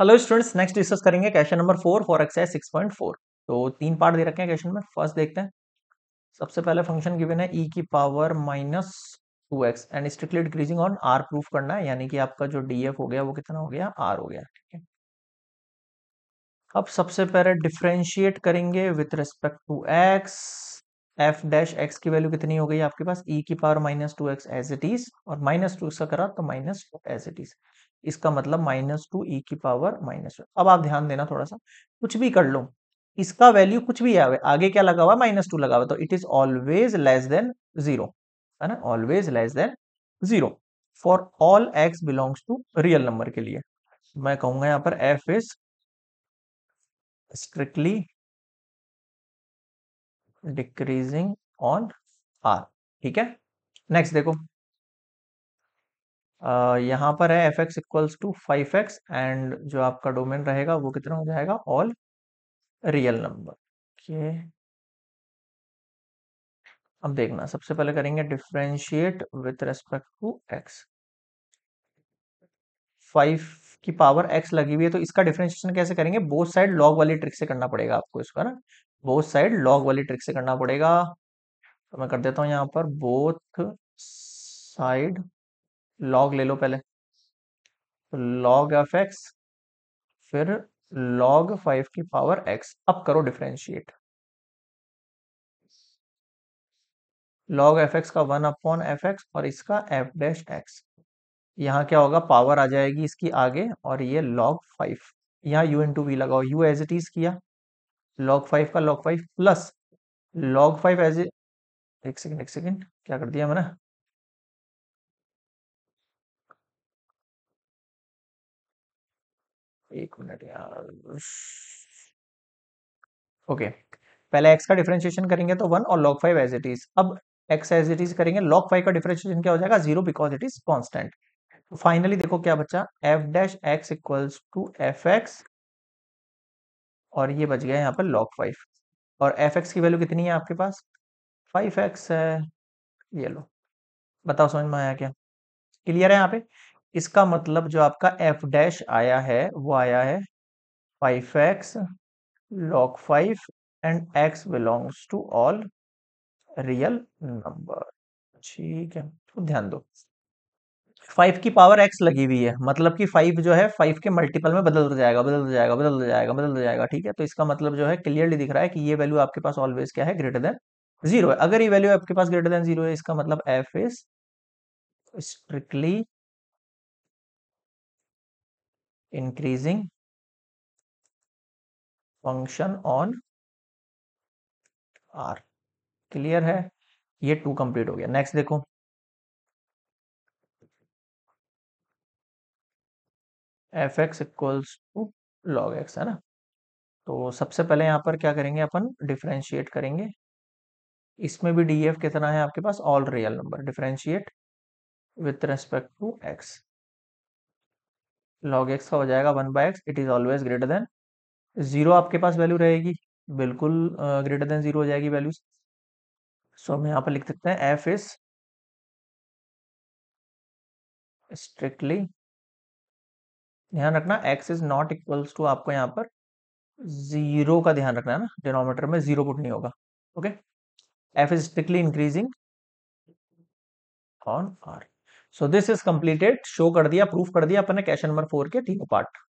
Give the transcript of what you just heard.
hello students next discuss करेंगे question number four for x six point four तो तीन part दे रखे हैं क्वेश्चन में फर्स्ट देखते हैं सबसे पहले फंक्शन गिवन है ई e की power minus two x and strictly decreasing on R proof करना है यानी कि आपका जो डी हो गया वो कितना हो गया आर हो गया ठीक है अब सबसे पहले डिफ्रेंशिएट करेंगे with respect to x f dash x की वैल्यू कितनी हो गई आपके पास ई e की power minus two x as it is और माइनस टू का करा तो minus two as it is इसका मतलब माइनस टू ई e की पावर माइनस अब आप ध्यान देना थोड़ा सा कुछ भी कर लो इसका वैल्यू कुछ भी आवे आगे क्या लगा हुआ माइनस टू लगा हुआ तो it is always less than zero है ना always less than zero for all x belongs to real number के लिए मैं कहूंगा यहां पर f is strictly decreasing on R ठीक है नेक्स्ट देखो यहाँ पर है f x equals to five x and जो आपका डोमेन रहेगा वो कितना हो जाएगा ऑल रियल नंबर ओके अब देखना सबसे पहले करेंगे differentiate with respect to x five की पावर एक्स लगी हुई है तो इसका डिफ्रेंशिएशन कैसे करेंगे बोथ साइड लॉग वाली ट्रिक से करना पड़ेगा आपको इसका ना बोथ साइड लॉग वाली ट्रिक से करना पड़ेगा तो मैं कर देता हूँ यहाँ पर बोथ साइड लॉग ले लो पहले तो लॉग ऑफ एक्स फिर लॉग फाइव की पावर एक्स अब करो डिफ्रेंशिएट लॉग एफ एक्स का वन अपॉन एफ एक्स और इसका एफ डैश एक्स यहाँ क्या होगा पावर आ जाएगी इसकी आगे और ये लॉग फाइव यहाँ यू इन टू वी लगाओ यू एज इट इज किया लॉग फाइव का log five plus log five as एक सेकेंड एक सेकेंड क्या कर दिया मैंने एक मिनट यार ओके पहले एक्स का डिफ्रेंशिएशन करेंगे तो वन और log five as it is अब एक्स एज इट इज करेंगे लॉग फाइव का डिफ्रेंशिएशन क्या हो जाएगा zero because it is constant finally देखो क्या बच्चा f dash x equals to f x और ये बच गया यहाँ पर लॉग फाइव और एफ एक्स की वैल्यू कितनी है आपके पास फाइव एक्स है ये लो बताओ समझ में आया क्या क्लियर है यहाँ पे इसका मतलब जो आपका एफ डैश आया है वो आया है five x log five and x belongs to all real number ठीक है तो ध्यान दो फाइव की पावर एक्स लगी हुई है मतलब कि फाइव जो है फाइव के मल्टीपल में बदल जाएगा बदल जाएगा बदल जाएगा बदल जाएगा ठीक है तो इसका मतलब जो है क्लियरली दिख रहा है कि ये वैल्यू आपके पास ऑलवेज क्या है ग्रेटर देन जीरो है अगर ये वैल्यू आपके पास ग्रेटर देन जीरो है इसका मतलब f is strictly increasing function on R clear है ये टू कंप्लीट हो गया नेक्स्ट देखो f x equals to log x है ना तो सबसे पहले यहां पर क्या करेंगे अपन डिफ्रेंशिएट करेंगे इसमें भी डी एफ कितना है आपके पास all real number differentiate with respect to x log x का हो जाएगा one by x it is always greater than zero आपके पास वैल्यू रहेगी बिल्कुल ग्रेटर देन ज़ीरो हो जाएगी वैल्यू सो हम यहाँ पर लिख सकते हैं एफ इज स्ट्रिक्टली ध्यान रखना x is not equals to आपको यहाँ पर जीरो का ध्यान रखना है ना डिनोमीटर में जीरो पुट नहीं होगा okay f is strictly increasing on R so this is completed show कर दिया प्रूफ कर दिया अपने क्वेश्चन नंबर फोर के तीनों पार्ट